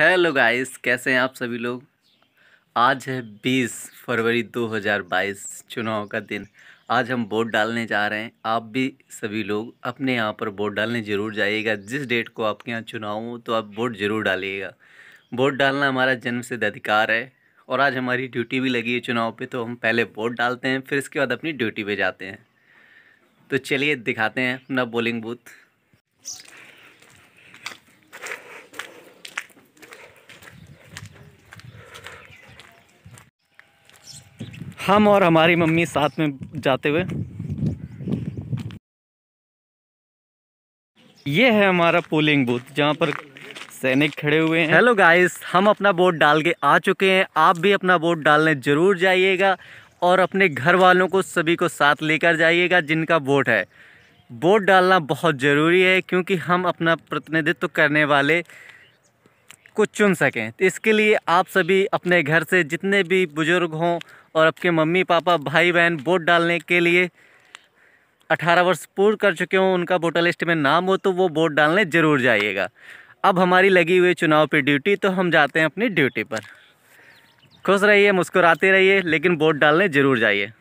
hello guys कैसे हैं आप सभी लोग आज है बीस फरवरी 2022 चुनाव का दिन आज हम वोट डालने जा रहे हैं आप भी सभी लोग अपने यहाँ पर वोट डालने ज़रूर जाइएगा जिस डेट को आपके यहाँ चुनाव हो तो आप वोट ज़रूर डालिएगा वोट डालना हमारा जन्म सिद्ध अधिकार है और आज हमारी ड्यूटी भी लगी है चुनाव पर तो हम पहले वोट डालते हैं फिर इसके बाद अपनी ड्यूटी पर जाते हैं तो चलिए दिखाते हैं अपना बोलिंग बूथ हम और हमारी मम्मी साथ में जाते हुए ये है हमारा पोलिंग बूथ जहाँ पर सैनिक खड़े हुए हैं हेलो गाइस हम अपना वोट डाल के आ चुके हैं आप भी अपना वोट डालने ज़रूर जाइएगा और अपने घर वालों को सभी को साथ लेकर जाइएगा जिनका वोट है वोट डालना बहुत ज़रूरी है क्योंकि हम अपना प्रतिनिधित्व करने वाले को चुन सकें तो इसके लिए आप सभी अपने घर से जितने भी बुज़ुर्ग हों और आपके मम्मी पापा भाई बहन वोट डालने के लिए 18 वर्ष पूर्ण कर चुके हों उनका वोटर लिस्ट में नाम हो तो वो वोट डालने ज़रूर जाइएगा अब हमारी लगी हुई चुनाव पे ड्यूटी तो हम जाते हैं अपनी ड्यूटी पर खुश रहिए मुस्कुराते रहिए लेकिन वोट डालने ज़रूर जाइए